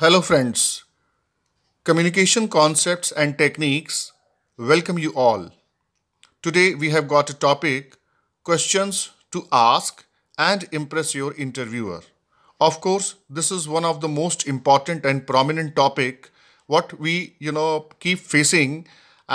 Hello friends, Communication Concepts and Techniques welcome you all. Today we have got a topic, questions to ask and impress your interviewer. Of course, this is one of the most important and prominent topic what we, you know, keep facing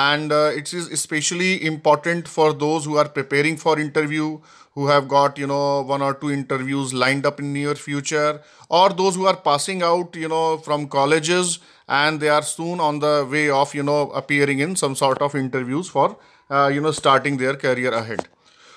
and uh, it is especially important for those who are preparing for interview who have got you know one or two interviews lined up in near future or those who are passing out you know from colleges and they are soon on the way of you know appearing in some sort of interviews for uh, you know starting their career ahead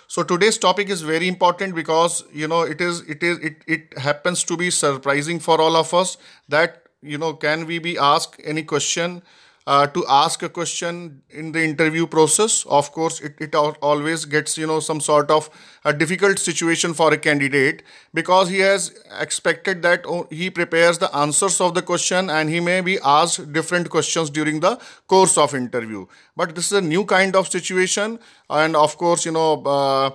so today's topic is very important because you know it is it is it, it happens to be surprising for all of us that you know can we be asked any question uh, to ask a question in the interview process of course it, it always gets you know some sort of a difficult situation for a candidate because he has expected that he prepares the answers of the question and he may be asked different questions during the course of interview but this is a new kind of situation and of course you know uh,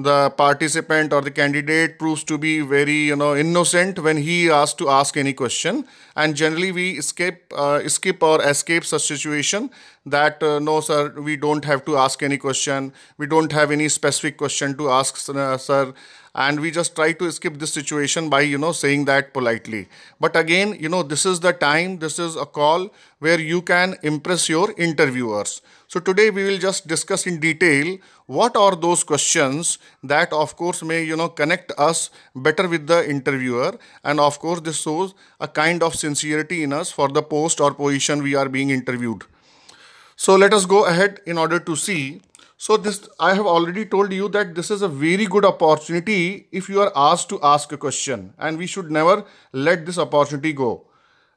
the participant or the candidate proves to be very you know innocent when he asked to ask any question and generally we skip uh, skip or escape such situation that uh, no sir we don't have to ask any question we don't have any specific question to ask uh, sir and we just try to skip this situation by you know saying that politely but again you know this is the time this is a call where you can impress your interviewers so today we will just discuss in detail what are those questions that of course may you know connect us better with the interviewer and of course this shows a kind of sincerity in us for the post or position we are being interviewed so let us go ahead in order to see. So this, I have already told you that this is a very good opportunity if you are asked to ask a question and we should never let this opportunity go.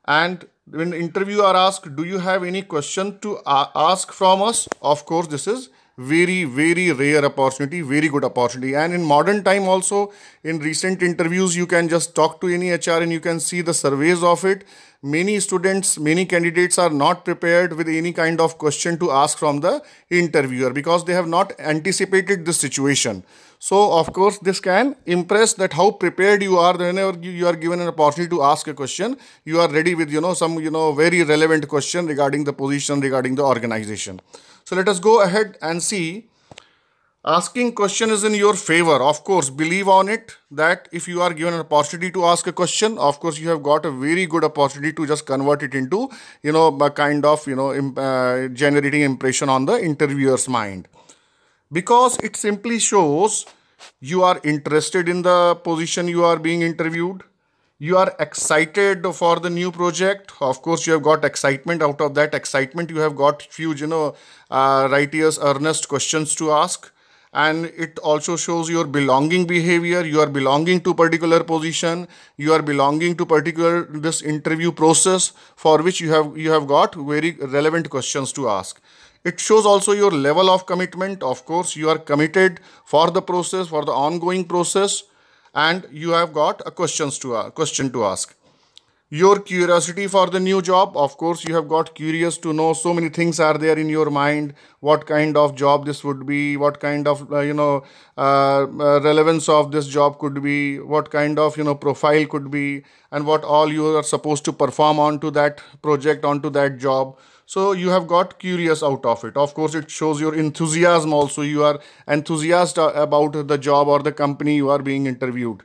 And when interview are asked, do you have any question to ask from us? Of course, this is very very rare opportunity very good opportunity and in modern time also in recent interviews you can just talk to any hr and you can see the surveys of it many students many candidates are not prepared with any kind of question to ask from the interviewer because they have not anticipated this situation so of course, this can impress that how prepared you are whenever you are given an opportunity to ask a question. You are ready with, you know, some, you know, very relevant question regarding the position, regarding the organization. So let us go ahead and see. Asking question is in your favor. Of course, believe on it that if you are given an opportunity to ask a question, of course, you have got a very good opportunity to just convert it into, you know, a kind of, you know, uh, generating impression on the interviewer's mind because it simply shows you are interested in the position you are being interviewed you are excited for the new project of course you have got excitement out of that excitement you have got few you know uh, righteous earnest questions to ask and it also shows your belonging behavior you are belonging to particular position you are belonging to particular this interview process for which you have you have got very relevant questions to ask it shows also your level of commitment. Of course, you are committed for the process, for the ongoing process, and you have got a questions to uh, question to ask. Your curiosity for the new job. Of course, you have got curious to know so many things are there in your mind. What kind of job this would be? What kind of uh, you know uh, uh relevance of this job could be? What kind of you know profile could be? And what all you are supposed to perform onto that project, onto that job. So you have got curious out of it. Of course, it shows your enthusiasm also. You are enthusiastic about the job or the company you are being interviewed.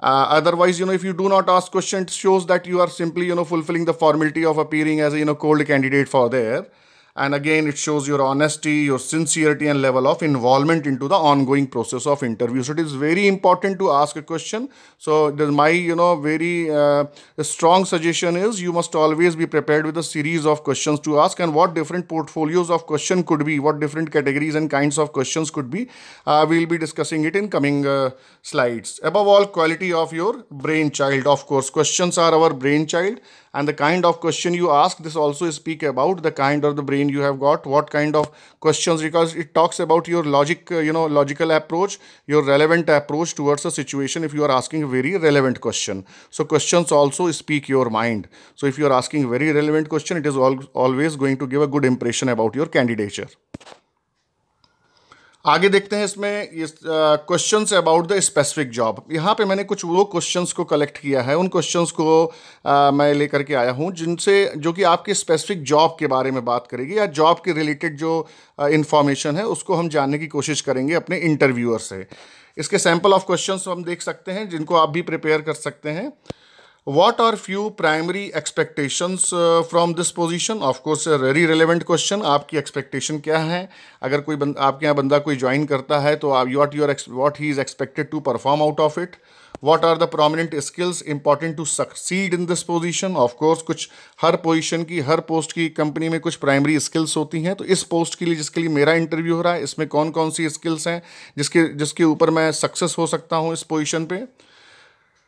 Uh, otherwise, you know, if you do not ask questions, shows that you are simply, you know, fulfilling the formality of appearing as a, you know, cold candidate for there. And again, it shows your honesty, your sincerity, and level of involvement into the ongoing process of interview. So it is very important to ask a question. So my, you know, very uh, strong suggestion is you must always be prepared with a series of questions to ask and what different portfolios of question could be, what different categories and kinds of questions could be. Uh, we'll be discussing it in coming uh, slides. Above all, quality of your brainchild. Of course, questions are our brainchild and the kind of question you ask this also speak about the kind of the brain you have got what kind of questions because it talks about your logic uh, you know logical approach your relevant approach towards a situation if you are asking a very relevant question so questions also speak your mind so if you are asking very relevant question it is always going to give a good impression about your candidature आगे देखते हैं इसमें question about the specific job यहाँ पे मैंने कुछ वो questions को कलेक्ट किया है उन क्वेश्चंस को आ, मैं लेकर के आया हूँ जिनसे जो कि आपके स्पेसिफिक जॉब के बारे में बात करेगी या जॉब के रिलेटेड जो इन्फॉर्मेशन है उसको हम जानने की कोशिश करेंगे अपने इंटरव्यूअर से इसके सैम्पल ऑफ क्वेश्चन हम देख सकते हैं जिनको आप भी प्रिपेयर कर सकते हैं what are few primary expectations uh, from this position of course a very relevant question आपकी expectation क्या है अगर कोई बंद आपके यहाँ बंदा कोई ज्वाइन करता है तो आप what your what he is expected to perform out of it what are the prominent skills important to succeed in this position of course कुछ हर position की हर post की company में कुछ primary skills होती हैं तो इस post के लिए जिसके लिए मेरा interview हो रहा है इसमें कौन कौन सी skills हैं जिसके जिसके ऊपर मैं success हो सकता हूँ इस position पे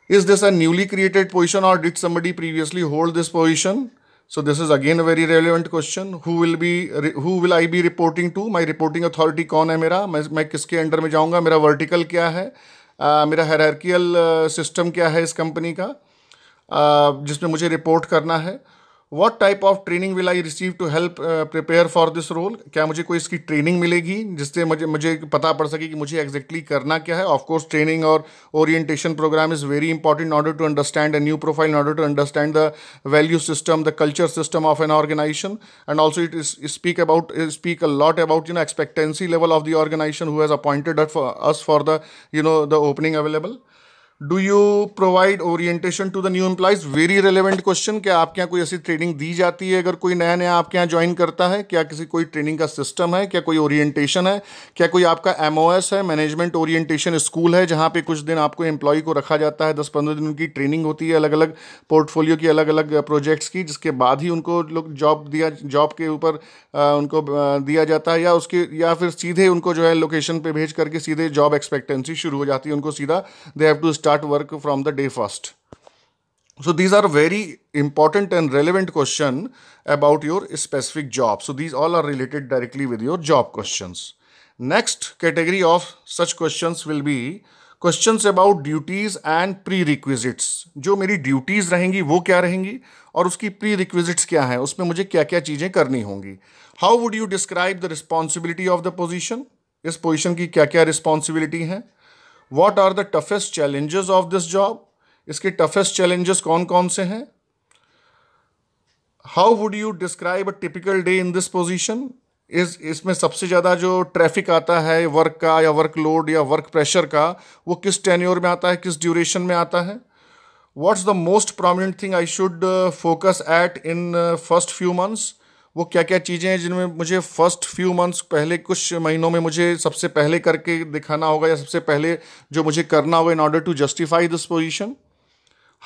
Is this a newly created position or did somebody previously hold this position? So this is again a very relevant question. Who will be who will I be reporting to? My reporting authority कौन hai mera main मैं किसके under में जाऊंगा मेरा vertical क्या है uh, मेरा हेरार्कियल system uh, क्या है इस कंपनी का uh, जिसमें मुझे रिपोर्ट करना है What type of training will I receive to help uh, prepare for this role? क्या मुझे कोई इसकी training मिलेगी जिससे मुझे मुझे पता पड़ सके कि मुझे exactly करना Of course, training or orientation program is very important in order to understand a new profile, in order to understand the value system, the culture system of an organisation, and also it is speak about speak a lot about you know expectancy level of the organisation who has appointed us for the you know the opening available. Do you provide orientation to the new employees very relevant question क्या आपके यहाँ कोई ऐसी training दी जाती है अगर कोई नया नया आपके यहाँ ज्वाइन करता है क्या किसी कोई ट्रेनिंग का सिस्टम है क्या कोई ओरिएंटेशन है क्या कोई आपका एम है मैनेजमेंट ओरिएंटेशन स्कूल है जहाँ पे कुछ दिन आपको एम्प्लॉय को रखा जाता है दस पंद्रह दिन उनकी ट्रेनिंग होती है अलग अलग पोर्टफोलियो की अलग अलग प्रोजेक्ट्स की जिसके बाद ही उनको लोग जॉब दिया जॉब के ऊपर उनको दिया जाता है या उसके या फिर सीधे उनको जो है लोकेशन पर भेज करके सीधे जॉब एक्सपेक्टेंसी शुरू हो जाती है उनको सीधा they have to start start work from the day first so these are very important and relevant question about your specific job so these all are related directly with your job questions next category of such questions will be questions about duties and prerequisites जो मेरी duties रहेंगी वो क्या रहेंगी और उसकी pre requisites क्या हैं उसमें मुझे क्या क्या चीज़ें करनी होंगी how would you describe the responsibility of the position इस पोजिशन की क्या क्या रिस्पॉन्सिबिलिटी हैं what are the toughest challenges of this job इसके टफेस्ट चैलेंजेस कौन कौन से हैं how would you describe a typical day in this position इस इसमें सबसे ज़्यादा जो ट्रैफिक आता है वर्क का या वर्क लोड या वर्क प्रेशर का वो किस टेन्योर में आता है किस ड्यूरेशन में आता है what's the most prominent thing I should focus at in first few months वो क्या क्या चीज़ें हैं जिनमें मुझे फर्स्ट फ्यू मंथ्स पहले कुछ महीनों में मुझे सबसे पहले करके दिखाना होगा या सबसे पहले जो मुझे करना होगा in order to justify this position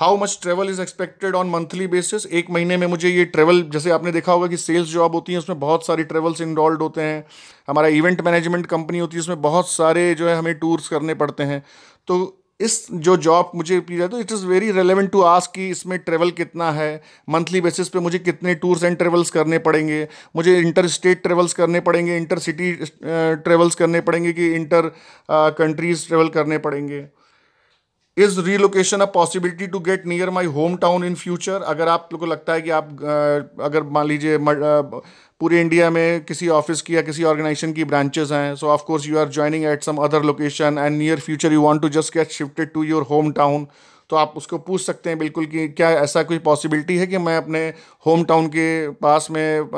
how much travel is expected on monthly basis एक महीने में मुझे ये ट्रेवल जैसे आपने देखा होगा कि सेल्स जॉब होती है उसमें बहुत सारी ट्रेवल्स इन्वॉल्व होते हैं हमारा इवेंट मैनेजमेंट कंपनी होती है उसमें बहुत सारे जो है हमें टूर्स करने पड़ते हैं तो इस जो जॉब मुझे पी जाए तो it is very relevant to ask कि इसमें ट्रेवल कितना है मंथली बेसिस पे मुझे कितने टूर्स एंड ट्रेवल्स करने पड़ेंगे मुझे इंटर स्टेट ट्रेवल्स करने पड़ेंगे इंटर सिटी ट्रेवल्स करने पड़ेंगे कि इंटर कंट्रीज़ ट्रेवल करने पड़ेंगे is relocation a possibility to get near my home town in future अगर आप लोग को लगता है कि आप अगर मान लीजिए पूरे इंडिया में किसी ऑफिस की या किसी ऑर्गेनाइजेशन की ब्रांचेस हैं so of course you are joining at some other location and near future you want to just get shifted to your home town तो आप उसको पूछ सकते हैं बिल्कुल कि क्या ऐसा कोई पॉसिबिलिटी है कि मैं अपने होम टाउन के पास में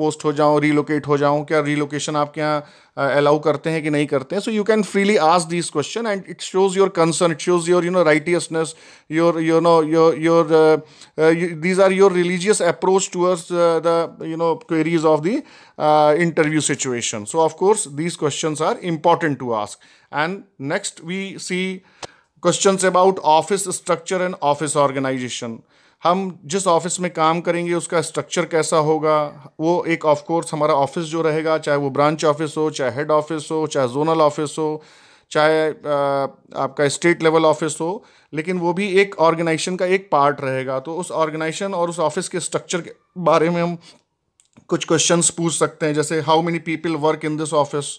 पोस्ट हो जाऊँ रीलोकेट हो जाऊँ क्या रीलोकेशन आपके यहाँ अलाउ करते हैं कि नहीं करते हैं so you can freely ask this question and it shows your concern it shows your you know righteousness your you know your your these are your religious approach towards the you know queries of the interview situation so of course these question are important to ask and next we see question about office structure and office organization हम जिस office में काम करेंगे उसका structure कैसा होगा वो एक ऑफ कोर्स हमारा ऑफिस जो रहेगा चाहे वो ब्रांच ऑफिस हो चाहे हेड ऑफिस हो चाहे जोनल ऑफिस हो चाहे आपका स्टेट लेवल ऑफिस हो लेकिन वो भी एक ऑर्गेनाइजेशन का एक पार्ट रहेगा तो उस ऑर्गेनाइजेशन और उस ऑफिस के स्ट्रक्चर के बारे में हम कुछ क्वेश्चन पूछ सकते हैं जैसे how many people work in this office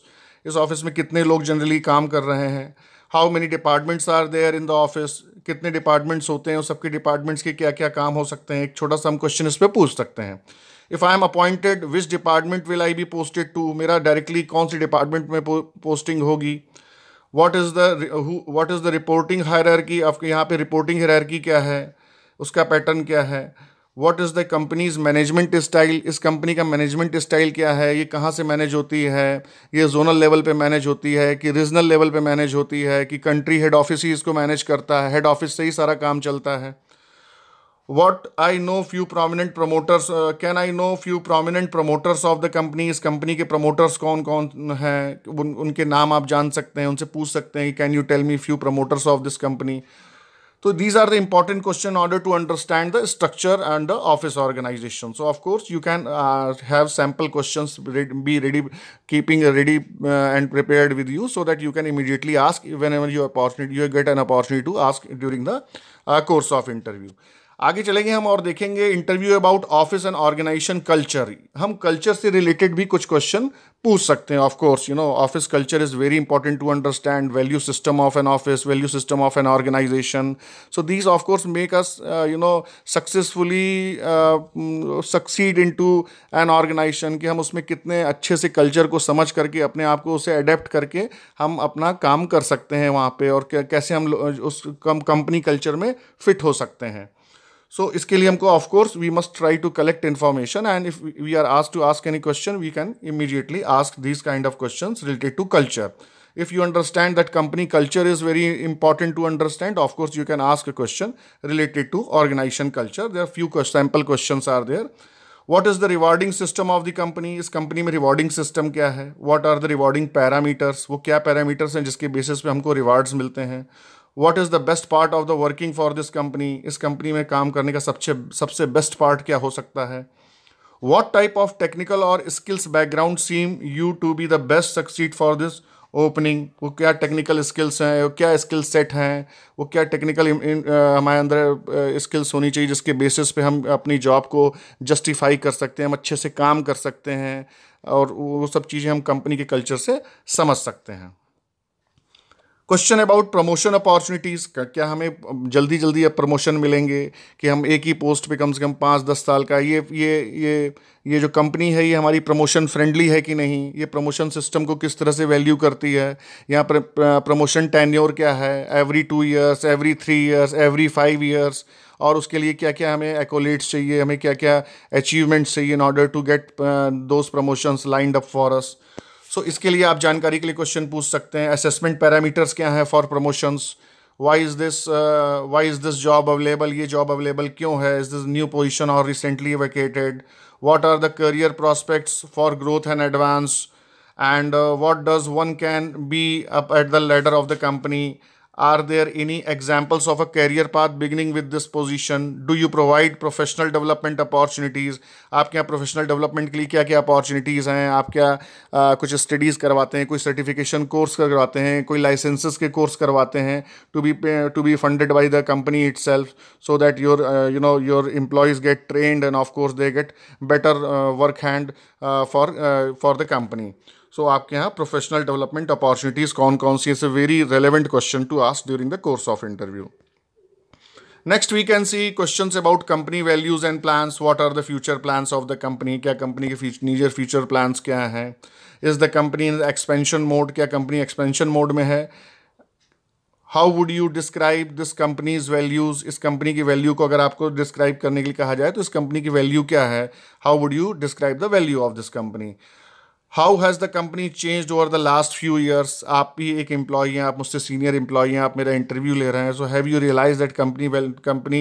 इस ऑफिस में कितने लोग जनरली काम कर रहे हैं how many departments are there in the office कितने डिपार्टमेंट्स होते हैं और सबके डिपार्टमेंट्स के क्या क्या काम हो सकते हैं एक छोटा सा हम क्वेश्चन इस पर पूछ सकते हैं if I am appointed which department will I be posted to मेरा डायरेक्टली कौन सी डिपार्टमेंट में पोस्टिंग होगी what is the what is the reporting hierarchy आपके यहाँ पे रिपोर्टिंग हायरकी क्या है उसका पैटर्न क्या है what is the company's management style इस कंपनी का मैनेजमेंट स्टाइल क्या है ये कहाँ से मैनेज होती है ये जोनल लेवल पे मैनेज होती है कि रीजनल लेवल पे मैनेज होती है कि कंट्री हेड ऑफिस ही इसको मैनेज करता है हेड ऑफिस से ही सारा काम चलता है what I know few prominent promoters can I know few prominent promoters of the company इस कंपनी के प्रमोटर्स कौन कौन हैं उन, उनके नाम आप जान सकते हैं उनसे पूछ सकते हैं can you tell me few promoters of this company So these are the important question in order to understand the structure and the office organization. So of course you can uh, have sample questions be ready, keeping ready uh, and prepared with you so that you can immediately ask whenever you opportunity you get an opportunity to ask during the uh, course of interview. आगे चलेंगे हम और देखेंगे interview about office and organization culture हम culture से related भी कुछ question पूछ सकते हैं of course you know office culture is very important to understand value system of an office value system of an organization so these of course make us you know successfully succeed in to an organization कि हम उसमें कितने अच्छे से culture को समझ करके अपने आप को उसे अडेप्ट करके हम अपना काम कर सकते हैं वहाँ पर और कैसे हम उस कंपनी कल्चर में फिट हो सकते हैं सो इसके लिए हमको of course we must try to collect information and if we are asked to ask any question we can immediately ask this kind of question related to culture if you understand that company culture is very important to understand of course you can ask a question related to organization culture there few sample question are there what is the rewarding system of the company इस company में rewarding system क्या है what are the rewarding parameters वो क्या parameters हैं जिसके basis पे हमको रिवॉर्ड्स मिलते हैं what is the best part of the working for this company इस कंपनी में काम करने का सबसे सबसे बेस्ट पार्ट क्या हो सकता है वॉट टाइप ऑफ टेक्निकल और skills background seem you to be the best succeed for this opening वो क्या टेक्निकल स्किल्स हैं वो क्या स्किल सेट हैं वो क्या टेक्निकल uh, हमारे अंदर स्किल्स uh, होनी चाहिए जिसके बेसिस पे हम अपनी जॉब को जस्टिफाई कर सकते हैं हम अच्छे से काम कर सकते हैं और वो सब चीज़ें हम कंपनी के कल्चर से समझ सकते हैं क्वेश्चन अबाउट प्रमोशन अपॉर्चुनिटीज़ का क्या हमें जल्दी जल्दी अब प्रमोशन मिलेंगे कि हम एक ही पोस्ट पे कम से कम पाँच दस साल का ये ये ये ये जो कंपनी है ये हमारी प्रमोशन फ्रेंडली है कि नहीं ये प्रमोशन सिस्टम को किस तरह से वैल्यू करती है यहाँ पर प्रमोशन टेन्योर क्या है every two years every three years every five years और उसके लिए क्या क्या हमें एकोलेट्स चाहिए हमें क्या क्या अचीवमेंट्स चाहिए in order to get those promotions lined up for us so इसके लिए आप जानकारी के लिए क्वेश्चन पूछ सकते हैं असेसमेंट पैरामीटर्स क्या हैं for promotions why is this why is this job available ये जॉब अवेलेबल क्यों है इज़ दिस न्यू पोजिशन और recently vacated what are the career prospects for growth and advance and what does one can be up at the ladder of the company are there any examples of a career path beginning with this position? Do you provide professional development opportunities आपके यहाँ professional development के लिए क्या क्या opportunities हैं आप क्या कुछ स्टडीज़ करवाते हैं कोई सर्टिफिकेशन कोर्स करवाते हैं कोई लाइसेंसेस के कोर्स करवाते हैं to be to be funded by the company itself so that your you know your employees get trained and of course they get better work hand for for the company so आपके यहाँ professional development opportunities कौन कौन सी is very relevant question to ask during the course of interview next we can see question about company values and plans what are the future plans of the company क्या company के नीजर future plans क्या हैं is the company in expansion mode क्या company expansion mode में है how would you describe this company's values इस company की वैल्यू को अगर आपको डिस्क्राइब करने के लिए कहा जाए तो इस कंपनी की वैल्यू क्या है how would you describe the value of this company how has the company change over the last few years आप भी एक एम्प्लॉई हैं आप मुझसे सीनियर एम्प्लॉई हैं आप मेरा इंटरव्यू ले रहे हैं so have you realize that company well company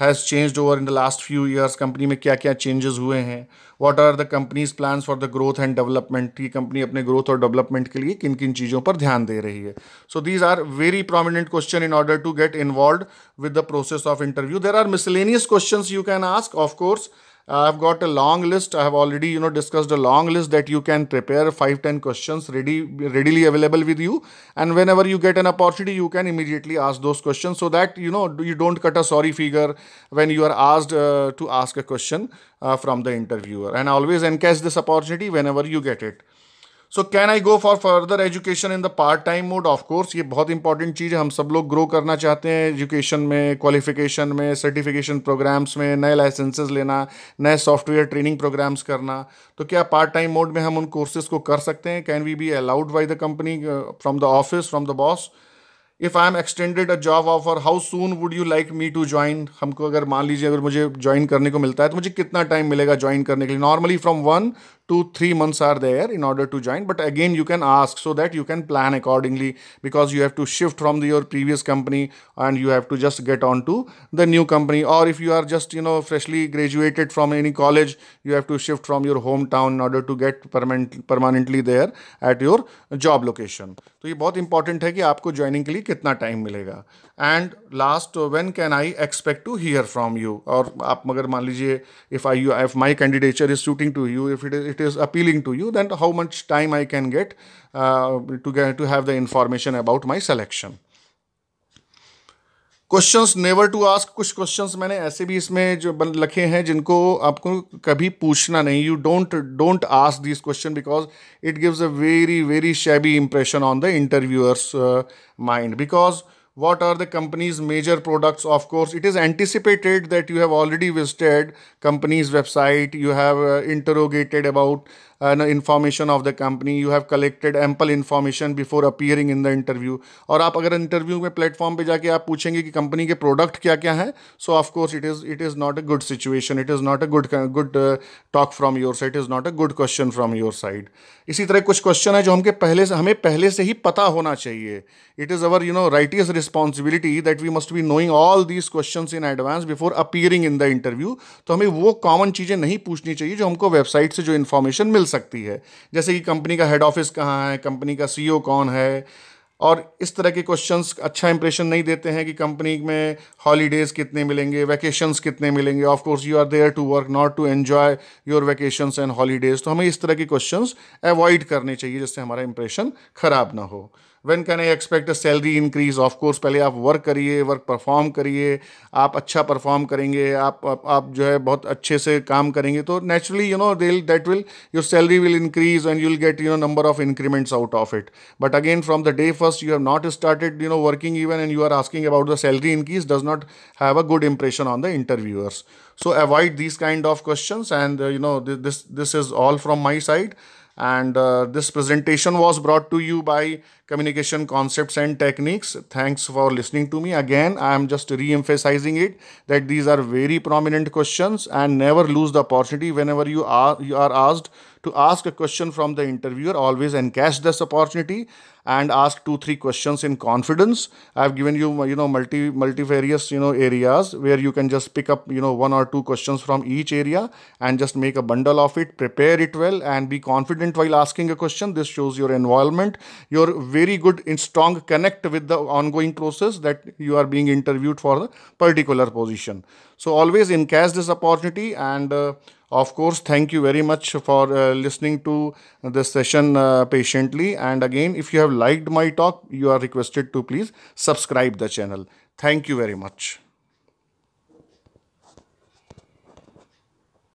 has change over in the last few years company में क्या क्या चेंजेस हुए हैं what are the company's plan for the growth and development ये कंपनी अपने ग्रोथ और डेवलपमेंट के लिए किन किन चीज़ों पर ध्यान दे रही है so these are very prominent question in order to get involve with the process of interview there are miscellaneous question you can ask of course I've got a long list. I have already, you know, discussed a long list that you can prepare 5-10 questions ready, readily available with you. And whenever you get an opportunity, you can immediately ask those questions so that, you know, you don't cut a sorry figure when you are asked uh, to ask a question uh, from the interviewer. And always encash this opportunity whenever you get it. So can I go for further education in the part time mode of course ये बहुत important चीज़ है हम सब लोग grow करना चाहते हैं education में क्वालिफिकेशन में सर्टिफिकेशन प्रोग्राम्स में नए लाइसेंसेज लेना नए सॉफ्टवेयर ट्रेनिंग प्रोग्राम्स करना तो क्या पार्ट टाइम मोड में हम उन कोर्सेज को कर सकते हैं can we be allowed by the company from the office from the boss if I am extended a job offer how soon would you like me to join हमको अगर मान लीजिए अगर मुझे ज्वाइन करने को मिलता है तो मुझे कितना टाइम मिलेगा ज्वाइन करने के लिए normally from one to three months are there in order to join but again you can ask so that you can plan accordingly because you have to shift from the your previous company and you have to just get on to the new company और if you are just you know freshly graduated from any college you have to shift from your home town in order to get permanently there at your job location तो ये बहुत important है कि आपको joining के लिए कितना time मिलेगा and last when can I expect to hear from you और आप मगर मान लीजिए if I you if my candidature is shooting to you if it is it is appealing to you then how much time I can get to to have the information about my selection question never to ask कुछ question मैंने ऐसे भी इसमें जो लिखे हैं जिनको आपको कभी पूछना नहीं you don't don't ask this question because it gives a very very shabby impression on the interviewer's mind because what are the company's major products of course it is anticipated that you have already visited company's website you have interrogated about information of the company you have collected ample information before appearing in the interview और आप अगर interview में platform पर जाके आप पूछेंगे कि company के प्रोडक्ट क्या क्या हैं so of course it is it is not a good situation it is not a good good talk from your side is not a good question from your side इसी तरह कुछ क्वेश्चन है जो हमके पहले से हमें पहले से ही पता होना चाहिए it is our you know righteous responsibility that we must be knowing all these question in advance before appearing in the interview तो हमें वो कॉमन चीज़ें नहीं पूछनी चाहिए जो हमको वेबसाइट से जो इन्फॉर्मेशन मिल सकती है जैसे कि कंपनी का हेड ऑफिस कहाँ है कंपनी का सीईओ e कौन है और इस तरह के क्वेश्चंस अच्छा इंप्रेशन नहीं देते हैं कि कंपनी में हॉलीडेज़ कितने मिलेंगे वैकेशंस कितने मिलेंगे of course you are there to work not to enjoy your vacations and holidays तो हमें इस तरह के क्वेश्चंस अवॉइड करने चाहिए जिससे हमारा इंप्रेशन ख़राब ना हो when can I expect a salary increase of course पहले आप वर्क करिए वर्क परफॉर्म करिए आप अच्छा परफॉर्म करेंगे आप, आप आप जो है बहुत अच्छे से काम करेंगे तो naturally you know deal that will your salary will increase and you will get you know number of increments out of it but again from the day first you have not started you know working even and you are asking about the salary increase does not have a good impression on the interviewers so avoid this kind of question and you know this this is all from my side And uh, this presentation was brought to you by Communication Concepts and Techniques. Thanks for listening to me. Again, I am just re-emphasizing it that these are very prominent questions and never lose the opportunity whenever you are, you are asked to ask a question from the interviewer. Always encash this opportunity and ask two, three questions in confidence. I've given you, you know, multi multifarious, you know, areas where you can just pick up, you know, one or two questions from each area and just make a bundle of it, prepare it well and be confident while asking a question. This shows your involvement, your very good and strong connect with the ongoing process that you are being interviewed for the particular position. So always encash this opportunity and uh, of course, thank you very much for uh, listening to this session uh, patiently. And again, if you have liked my talk, you are requested to please subscribe the channel. Thank you very much.